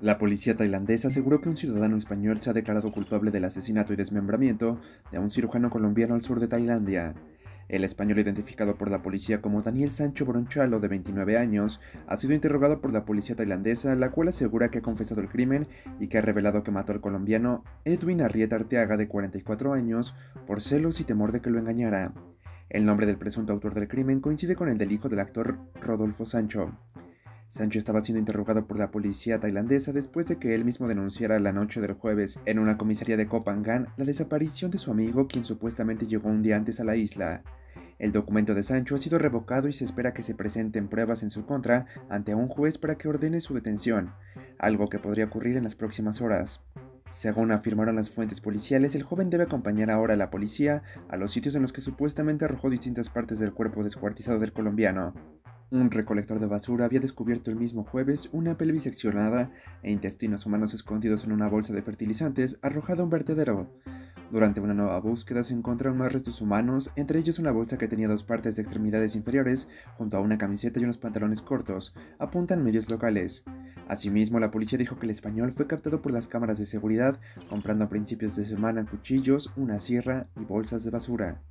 La policía tailandesa aseguró que un ciudadano español se ha declarado culpable del asesinato y desmembramiento de un cirujano colombiano al sur de Tailandia. El español identificado por la policía como Daniel Sancho Bronchalo, de 29 años, ha sido interrogado por la policía tailandesa, la cual asegura que ha confesado el crimen y que ha revelado que mató al colombiano Edwin Arrieta Arteaga, de 44 años, por celos y temor de que lo engañara. El nombre del presunto autor del crimen coincide con el del hijo del actor Rodolfo Sancho. Sancho estaba siendo interrogado por la policía tailandesa después de que él mismo denunciara la noche del jueves en una comisaría de Copangan la desaparición de su amigo quien supuestamente llegó un día antes a la isla. El documento de Sancho ha sido revocado y se espera que se presenten pruebas en su contra ante un juez para que ordene su detención, algo que podría ocurrir en las próximas horas. Según afirmaron las fuentes policiales, el joven debe acompañar ahora a la policía a los sitios en los que supuestamente arrojó distintas partes del cuerpo descuartizado del colombiano. Un recolector de basura había descubierto el mismo jueves una pelvis seccionada e intestinos humanos escondidos en una bolsa de fertilizantes arrojada a un vertedero. Durante una nueva búsqueda se encontraron más restos humanos, entre ellos una bolsa que tenía dos partes de extremidades inferiores, junto a una camiseta y unos pantalones cortos, apuntan medios locales. Asimismo, la policía dijo que el español fue captado por las cámaras de seguridad, comprando a principios de semana cuchillos, una sierra y bolsas de basura.